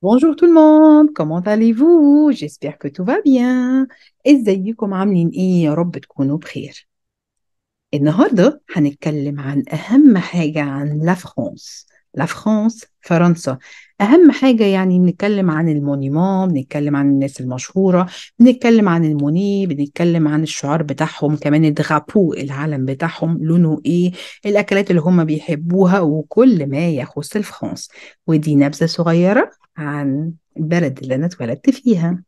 Bonjour tout le monde, comment allez-vous? J'espère que tout va bien. ازيكم عاملين ايه يا رب تكونوا بخير. النهارده هنتكلم عن اهم حاجة عن لا فرانس لا فرانس فرنسا اهم حاجه يعني بنتكلم عن المونيمون بنتكلم عن الناس المشهوره بنتكلم عن الموني بنتكلم عن الشعار بتاعهم كمان الدغابو العلم بتاعهم لونه ايه الاكلات اللي هم بيحبوها وكل ما يخص الفرنس ودي نبذه صغيره عن البلد اللي انا اتولدت فيها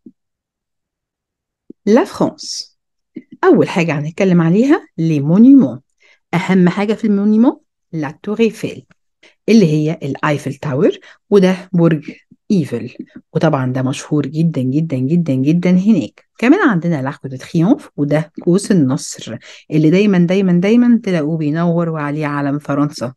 لا فرانس اول حاجه هنتكلم عليها لي مونيمون اهم حاجه في المونيمون لا تور ايفيل اللي هي الايفل تاور وده برج ايفل وطبعا ده مشهور جدا جدا جدا جدا هناك كمان عندنا لاكو دو تريومف وده قوس النصر اللي دايما دايما دايما تلاقوه بينور وعليه علم فرنسا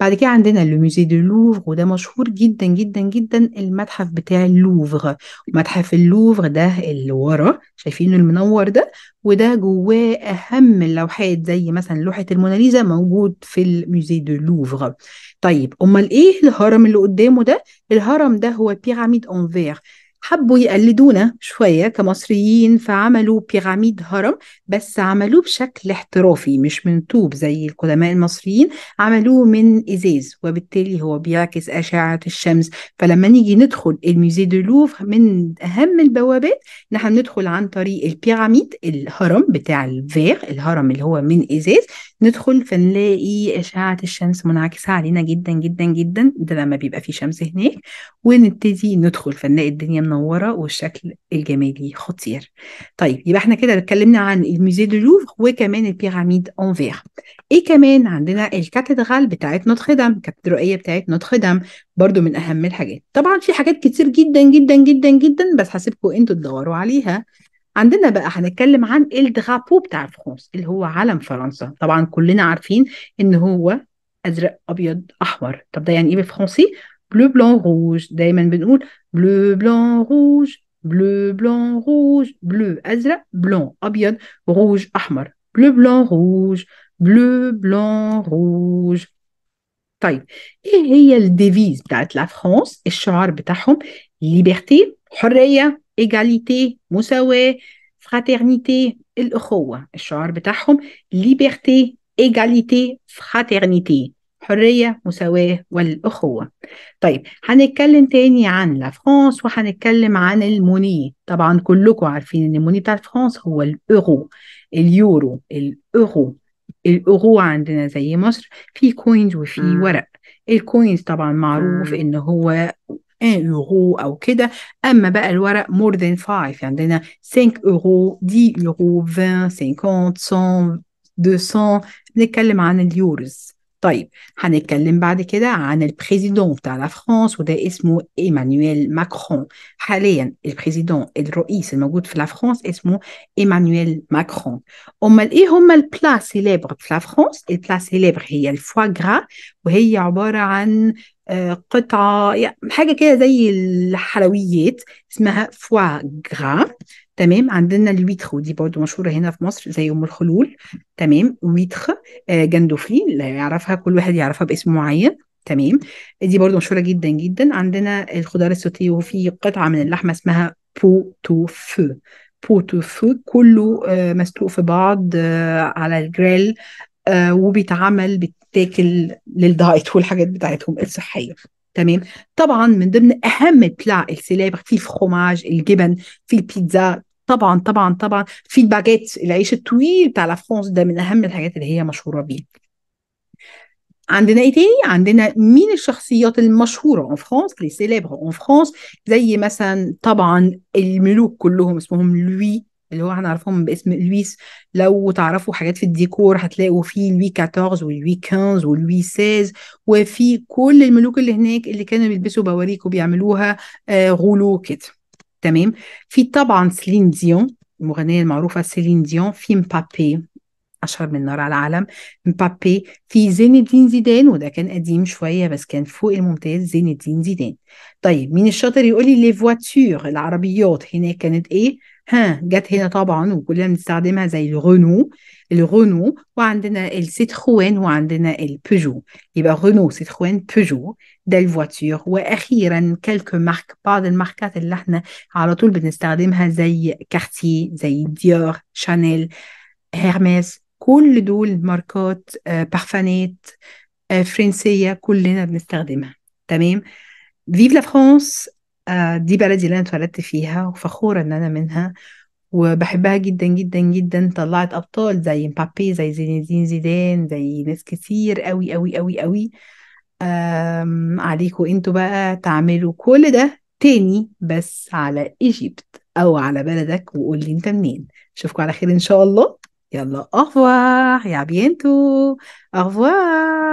بعد كده عندنا الميزي دو لوفر وده مشهور جدا جدا جدا المتحف بتاع اللوفر متحف اللوفر ده اللي ورا شايفينه المنور ده وده جواه اهم اللوحات زي مثلا لوحه الموناليزا موجود في الميزي دو لوفر طيب امال ايه الهرم اللي قدامه ده الهرم ده هو بيراميد انفير حبوا يقلدونا شوية كمصريين فعملوا بيراميد هرم بس عملوه بشكل احترافي مش من طوب زي القدماء المصريين عملوه من إزاز وبالتالي هو بيعكس أشعة الشمس فلما نيجي ندخل الميزي دو لوفر من أهم البوابات نحن ندخل عن طريق البيراميد الهرم بتاع الفير الهرم اللي هو من إزاز ندخل فنلاقي أشعة الشمس منعكسة علينا جدا جدا جدا ده لما بيبقى في شمس هناك ونبتدي ندخل فنلاقي الدنيا منورة والشكل الجمالي خطير طيب يبقى احنا كده اتكلمنا عن الميزي دو لوفر وكمان البيراميد انفير ايه كمان عندنا الكاتدرال بتاعت نوتردام الكاتدرائية بتاعت نوتردام برضو من أهم الحاجات طبعا في حاجات كتير جدا جدا جدا جدا بس هسيبكم انتوا تدوروا عليها عندنا بقى هنتكلم عن الدرابو بتاع فرنسا اللي هو علم فرنسا طبعا كلنا عارفين ان هو ازرق ابيض احمر طب ده يعني ايه بالفرنسي بلو بلون روج دايما بنقول بلو بلون روج بلو بلون روج بلو ازرق بلون ابيض روج احمر بلو بلون روج بلو بلون روج طيب ايه هي الديفيز بتاعت لا فرانس الشعار بتاعهم ليبرتي حريه ايجاليتي مساواة فراترنيتي الأخوة الشعار بتاعهم ليبرتي ايجاليتي فراترنيتي حرية مساواة والأخوة طيب هنتكلم تاني عن لا فرانس وهنتكلم عن الموني طبعا كلكم عارفين ان الموني بتاع فرانس هو الأورو اليورو الأورو الأورو عندنا زي مصر في كوينز وفي ورق الكوينز طبعا معروف ان هو 1 يورو او كده اما بقى الورق مور ذان 5 عندنا 5 يورو 10 يورو 20 50 100 200 نتكلم عن اليورز طيب هنتكلم بعد كده عن البريزيدون بتاع لا فرانس وده اسمه ايمانويل ماكرون حاليا البريزيدون الرئيس الموجود في لا فرانس اسمه ايمانويل ماكرون امال ايه هما البلا سيليبر في لا فرانس البلا سيليبر هي الفواغرا وهي عباره عن آه، قطعه يعني حاجه كده زي الحلويات اسمها فواغرا تمام عندنا الويتخ ودي برضو مشهوره هنا في مصر زي ام الخلول تمام ويتخ آه جندوفلين لا يعرفها كل واحد يعرفها باسم معين تمام دي برضو مشهوره جدا جدا عندنا الخضار السوتيه وفي قطعه من اللحمه اسمها بو تو فو بو تو فو كله آه مسلوق في بعض آه على الجريل آه وبيتعمل بتاكل للدايت والحاجات بتاعتهم الصحيه تمام طبعا من ضمن اهم بلا السلاب في الفخوماج الجبن في البيتزا طبعا طبعا طبعا فيدباكات العيش الطويل بتاع لا ده من اهم الحاجات اللي هي مشهوره بيه عندنا ايه تاني عندنا مين الشخصيات المشهوره اون فرانس لي سيليبر اون فرانس زي مثلا طبعا الملوك كلهم اسمهم لوي اللي هو هنعرفهم باسم لويس لو تعرفوا حاجات في الديكور هتلاقوا في لوي 14 ولوي 15 ولوي 16 وفي كل الملوك اللي هناك اللي كانوا بيلبسوا بواريك وبيعملوها آه، غلو كده تمام في طبعا سيلين ديون المغنيه المعروفه سيلين ديون في مبابي اشهر من نار على العالم مبابي في زين الدين زيدان وده كان قديم شويه بس كان فوق الممتاز زين الدين زيدان طيب مين الشاطر يقولي لي لي فواتور العربيات هناك كانت ايه ها جت هنا طبعا وكلنا بنستخدمها زي الرونو الرونو وعندنا الستروين وعندنا البيجو يبقى رونو ستروين بيجو ده الفواتير واخيرا كلك مارك بعض الماركات اللي احنا على طول بنستخدمها زي كارتي زي ديور شانيل هيرميس كل دول ماركات بارفانات فرنسيه آه، كلنا بنستخدمها تمام فيف لا فرانس آه، دي بلدي اللي انا اتولدت فيها وفخوره ان انا منها وبحبها جدا جدا جدا طلعت ابطال زي مبابي زي زين الدين زيدان زي ناس كتير قوي قوي قوي قوي عليكم انتوا بقى تعملوا كل ده تاني بس على ايجيبت او على بلدك وقول لي انت منين اشوفكم على خير ان شاء الله يلا افوار يا بيانتو افوار